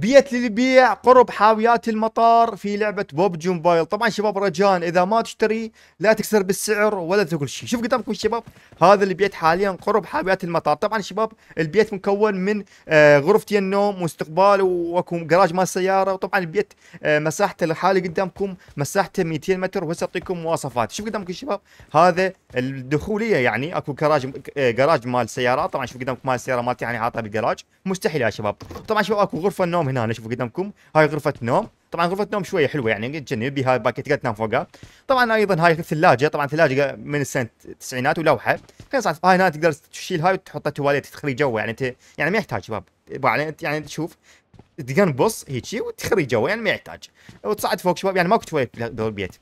بيت للبيع قرب حاويات المطار في لعبة بوب جومبايل طبعا شباب رجاء إذا ما تشتري لا تكسر بالسعر ولا تقول شيء شوف قدامكم الشباب هذا البيت حاليا قرب حاويات المطار طبعا شباب البيت مكون من آه، غرفتي النوم واستقبال واكو جراج مال سيارة وطبعا البيت آه، مساحته لحالي قدامكم مساحته 200 متر وهسه أعطيكم مواصفات شوف قدامكم الشباب هذا الدخولية يعني اكو جراج آه، جراج مال سيارات طبعا شوف قدامكم مال السيارة مالتي يعني حاطها بالجراج مستحيل يا شباب طبعا شباب اكو غرفة النوم هنا انا اشوفه قدامكم هاي غرفه نوم طبعا غرفه نوم شويه حلوه يعني تجنب بها باكيت تنام فوقها طبعا ايضا هاي الثلاجه طبعا ثلاجه من سنه التسعينات ولوحه هاي هنا تقدر تشيل هاي وتحطها تواليت تخلي جوا يعني انت يعني ما يحتاج شباب يعني يعني تشوف تقنبص هيجي وتخرج جوا يعني ما يحتاج وتصعد فوق شباب يعني ماكو تواليت بالبيت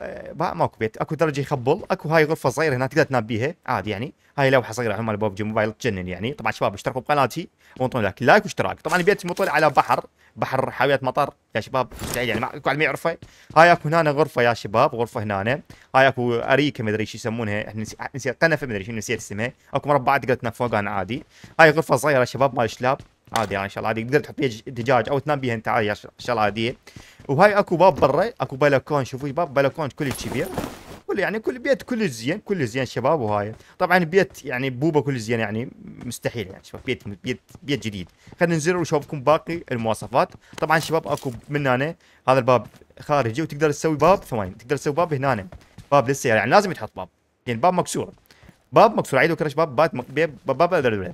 آه، ماكو بيت اكو درجه يخبل اكو هاي غرفه صغيره هنا تقدر تنام بيها عادي يعني هاي لوحه صغيره مال ببجي موبايل تجنن يعني طبعا شباب اشتركوا بقناتي وانطوني لايك لايك واشتراك طبعا البيت مطل على بحر بحر حاويات مطر يا شباب مستحيل يعني اكو ما يعرفه هاي اكو هنا غرفه يا شباب غرفه هنا هاي اكو اريكه مدري ايش يسمونها احنا نسيت قنفه مدري شنو نسيت اسمها اكو مربعات تقدر تنام فوقها عادي هاي غرفه صغيره يا شباب مال شلاب عادي يعني ان شاء الله عادي تقدر تحط فيها دجاج او تنام بيها انت عادي ان شاء الله عاديه وهاي اكو باب برا اكو بلكون شوفوا باب بلكون كلش كبير كل يعني كل بيت كل زين كل زين شباب وهاي طبعا بيت يعني بوبه كل زين يعني مستحيل يعني شباب بيت بيت بيت جديد خلينا نزور ونشوفكم باقي المواصفات طبعا شباب اكو من هنا هذا الباب خارجي وتقدر تسوي باب ثواني تقدر تسوي باب هنا باب لسه يعني, يعني لازم يتحط باب لان يعني الباب مكسور باب مكسور عيد وكره شباب باب باب, باب,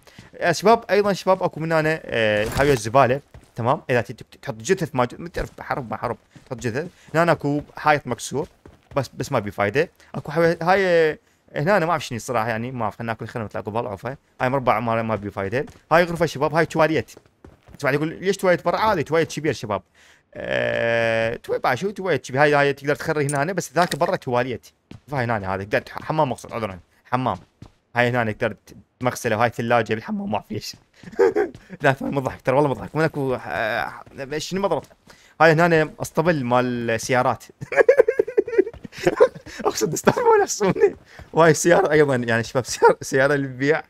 شباب ايضا شباب اكو من هنا آه، هاي الزباله تمام اذا تحط جثث ما تعرف حرب ما حرب تحط جثث هنا اكو حائط مكسور بس بس ما بي فايده اكو هاي هنا انا ما اعرف شنو الصراحه يعني ما اعرف خلينا ناكل خلينا نطلع قبل عفا هاي مربع ما ما بي فايده هاي غرفه شباب هاي تواليت تبعد يقول ليش تواليت برا عادي تواليت كبير شباب أه... تواليت شو تواليت كبير هاي هاي تقدر تخري هنا بس ذاك برا تواليت فهاي هنا هذا تقدر حمام مقصود عذرا حمام هاي هنا تقدر مغسله وهاي ثلاجه بالحمام ما اعرف ليش لا ما مضحك ترى والله آه، ما من اكو شنو مضرب هاي هنا اسطبل مال سيارات اقصد يستعملون يحصلوني وهاي السياره ايضا يعني شباب سياره, سيارة اللي تبيع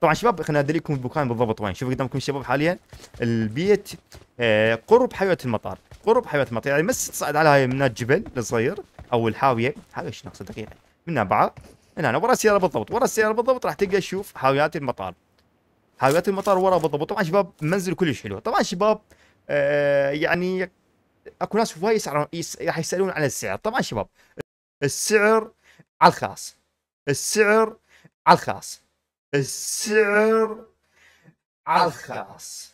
طبعا شباب خلينا ادريكم المكان بالضبط وين شوف قدامكم الشباب حاليا البيت آه، قرب حيوه المطار قرب حيوه المطار يعني بس تصعد على هاي من الجبل الصغير او الحاويه حاويه شنو اقصد دقيقه من بعض من هنا ورا السياره بالضبط ورا السياره بالضبط راح تلقى تشوف حاويات المطار حاويات المطار ورا بالضبط طبعا شباب منزل كلش حلو طبعا شباب آه، يعني اكو ناس هواي يسعرون راح يسالون عن السعر طبعا شباب السعر على الخاص السعر على الخاص السعر على الخاص